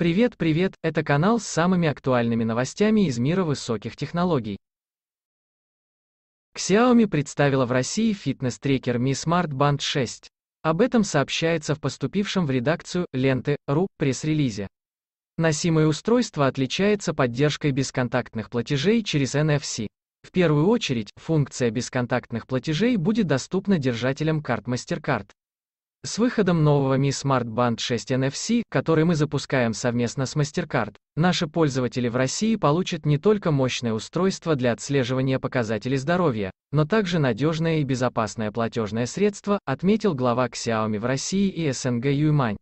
Привет, привет, это канал с самыми актуальными новостями из мира высоких технологий. Xiaomi представила в России фитнес-трекер Mi Smart Band 6. Об этом сообщается в поступившем в редакцию ленты .ру пресс-релизе. Носимое устройство отличается поддержкой бесконтактных платежей через NFC. В первую очередь, функция бесконтактных платежей будет доступна держателям карт MasterCard. С выходом нового Mi Smart Band 6 NFC, который мы запускаем совместно с MasterCard, наши пользователи в России получат не только мощное устройство для отслеживания показателей здоровья, но также надежное и безопасное платежное средство, отметил глава Xiaomi в России и СНГ Юймань.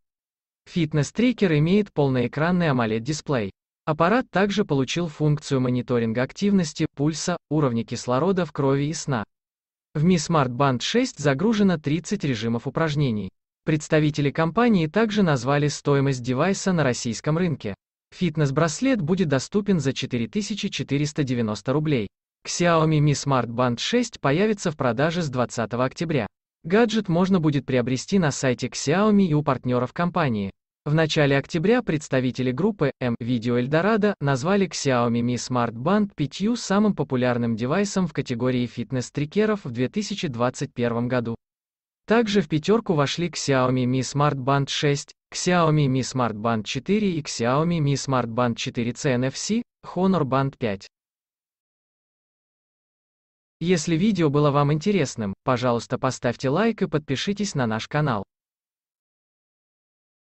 Фитнес-трекер имеет полноэкранный AMOLED-дисплей. Аппарат также получил функцию мониторинга активности, пульса, уровня кислорода в крови и сна. В Mi Smart Band 6 загружено 30 режимов упражнений. Представители компании также назвали стоимость девайса на российском рынке. Фитнес-браслет будет доступен за 4490 рублей. Xiaomi Mi Smart Band 6 появится в продаже с 20 октября. Гаджет можно будет приобрести на сайте Xiaomi и у партнеров компании. В начале октября представители группы M Video Eldorado назвали Xiaomi Mi Smart Band 5 самым популярным девайсом в категории фитнес-трекеров в 2021 году. Также в пятерку вошли Xiaomi Mi Smart Band 6, Xiaomi Mi Smart Band 4 и Xiaomi Mi Smart Band 4C NFC, Honor Band 5. Если видео было вам интересным, пожалуйста поставьте лайк и подпишитесь на наш канал.